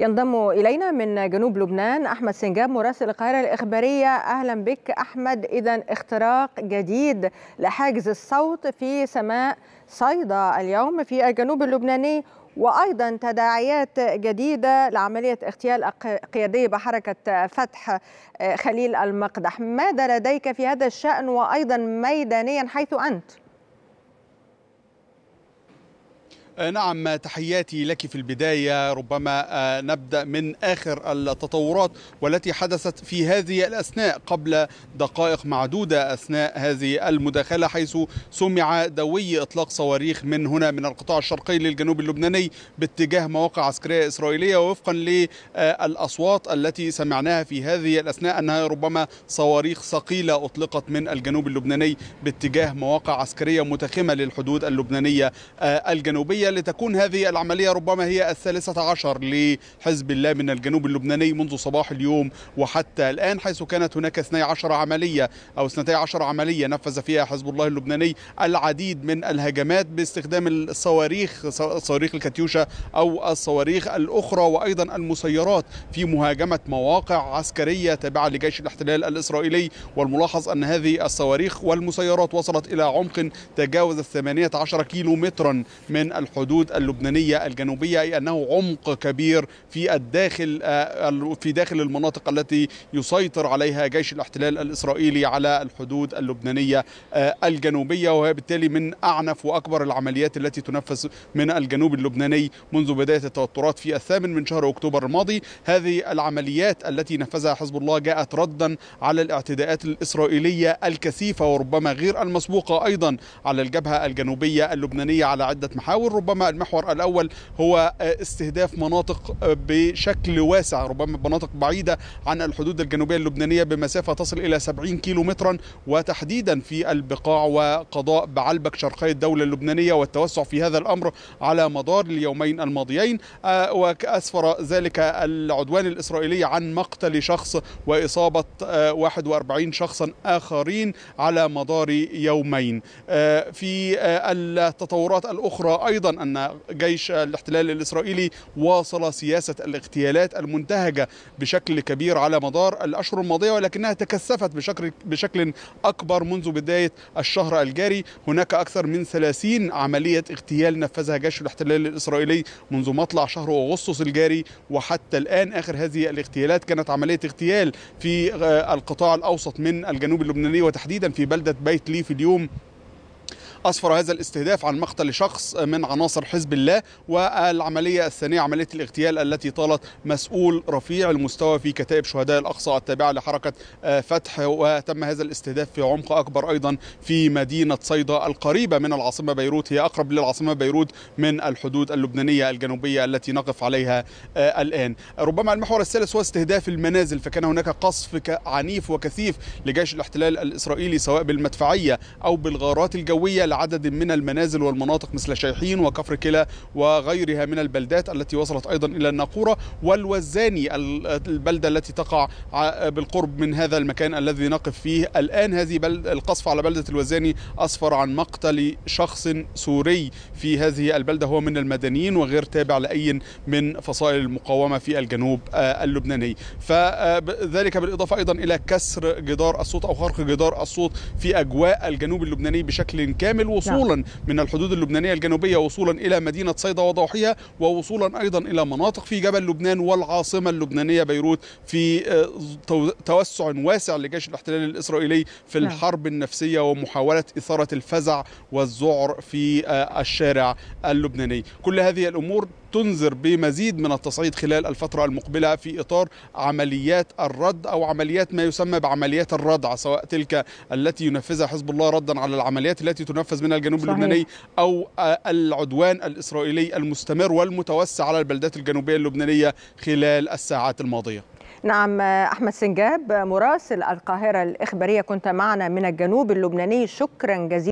ينضم إلينا من جنوب لبنان أحمد سنجاب مراسل القاهرة الإخبارية أهلا بك أحمد إذا اختراق جديد لحاجز الصوت في سماء صيدا اليوم في الجنوب اللبناني وأيضا تداعيات جديدة لعملية اغتيال قيادي بحركة فتح آه، خليل المقدح ماذا لديك في هذا الشأن وأيضا ميدانيا حيث أنت؟ آه، نعم تحياتي لك في البداية ربما آه، نبدأ من آخر التطورات والتي حدثت في هذه الأثناء قبل دقائق معدودة أثناء هذه المداخلة حيث سمع دوي إطلاق صواريخ من هنا من القطاع الشرقي للجنوب اللبناني باتجاه مواقع عسكرية إسرائيلية ووفقا للأصوات آه، التي سمعناها في هذه الأثناء أنها ربما صواريخ ثقيلة أطلقت من الجنوب اللبناني باتجاه مواقع عسكرية متخمة للحدود اللبنانية الجنوبية لتكون هذه العملية ربما هي الثالثة عشر لحزب الله من الجنوب اللبناني منذ صباح اليوم وحتى الآن حيث كانت هناك 12 عملية أو 12 عملية نفذ فيها حزب الله اللبناني العديد من الهجمات باستخدام الصواريخ صواريخ الكاتيوشا أو الصواريخ الأخرى وأيضا المسيرات في مهاجمة مواقع عسكرية تابعة لجيش الاحتلال الإسرائيلي والملاحظ أن هذه الصواريخ والمسيرات وصلت إلى عمق تجاوز 18 كيلو مترا من الحدود الحدود اللبنانية الجنوبية أي أنه عمق كبير في الداخل آه، في داخل المناطق التي يسيطر عليها جيش الاحتلال الإسرائيلي على الحدود اللبنانية آه، الجنوبية وهي بالتالي من أعنف وأكبر العمليات التي تنفذ من الجنوب اللبناني منذ بداية التوترات في الثامن من شهر أكتوبر الماضي هذه العمليات التي نفذها حزب الله جاءت ردا على الاعتداءات الإسرائيلية الكثيفة وربما غير المسبوقة أيضا على الجبهة الجنوبية اللبنانية على عدة محاور ربما المحور الأول هو آه، استهداف مناطق آه، بشكل واسع ربما مناطق بعيدة عن الحدود الجنوبية اللبنانية بمسافة تصل إلى 70 كيلو مترا وتحديدا في البقاع وقضاء بعلبك شرقي الدولة اللبنانية والتوسع في هذا الأمر على مدار اليومين الماضيين آه، وأسفر ذلك العدوان الإسرائيلي عن مقتل شخص وإصابة 41 شخصا آخرين على مدار يومين في التطورات الأخرى أيضا أن جيش الاحتلال الإسرائيلي واصل سياسة الاغتيالات المنتهجة بشكل كبير على مدار الأشهر الماضية ولكنها تكثفت بشكل, بشكل أكبر منذ بداية الشهر الجاري هناك أكثر من 30 عملية اغتيال نفذها جيش الاحتلال الإسرائيلي منذ مطلع شهر أغسطس الجاري وحتى الآن آخر هذه الاغتيالات كانت عملية اغتيال في آه، القطاع الأوسط من الجنوب اللبناني وتحديدا في بلدة بيت ليف اليوم أسفر هذا الاستهداف عن مقتل شخص من عناصر حزب الله والعملية الثانية عملية الاغتيال التي طالت مسؤول رفيع المستوى في كتائب شهداء الأقصى التابعة لحركة آه، فتح وتم هذا الاستهداف في عمق أكبر أيضا في مدينة صيدا القريبة من العاصمة بيروت هي أقرب للعاصمة بيروت من الحدود اللبنانية الجنوبية التي نقف عليها آه، الآن ربما المحور الثالث هو استهداف المنازل فكان هناك قصف عنيف وكثيف لجيش الاحتلال الإسرائيلي سواء بالمدفعية أو بالغارات الجوية عدد من المنازل والمناطق مثل شيحين وكفر كلا وغيرها من البلدات التي وصلت أيضا إلى الناقورة والوزاني البلدة التي تقع بالقرب من هذا المكان الذي نقف فيه الآن هذه بلد القصف على بلدة الوزاني أسفر عن مقتل شخص سوري في هذه البلدة هو من المدنيين وغير تابع لأي من فصائل المقاومة في الجنوب آه، اللبناني فذلك آه، بالإضافة أيضا إلى كسر جدار الصوت أو خرق جدار الصوت في أجواء الجنوب اللبناني بشكل كامل بالكامل نعم. وصولا من الحدود اللبنانية الجنوبية وصولا إلى مدينة صيدا وضواحيها ووصولا أيضا إلى مناطق في جبل لبنان والعاصمة اللبنانية بيروت في آه، توسع واسع لجيش الاحتلال الإسرائيلي في نعم. الحرب النفسية ومحاولة إثارة الفزع والذعر في آه، الشارع اللبناني كل هذه الأمور تنذر بمزيد من التصعيد خلال الفترة المقبلة في إطار عمليات الرد أو عمليات ما يسمى بعمليات الردع سواء تلك التي ينفذها حزب الله ردا على العمليات التي تنفذ تنفذ منها الجنوب صحيح. اللبناني او آه، العدوان الاسرائيلي المستمر والمتوسع على البلدات الجنوبيه اللبنانيه خلال الساعات الماضيه نعم آه، أحمد سنجاب آه، مراسل القاهرة الإخبارية كنت معنا من الجنوب اللبناني شكرا جزيلا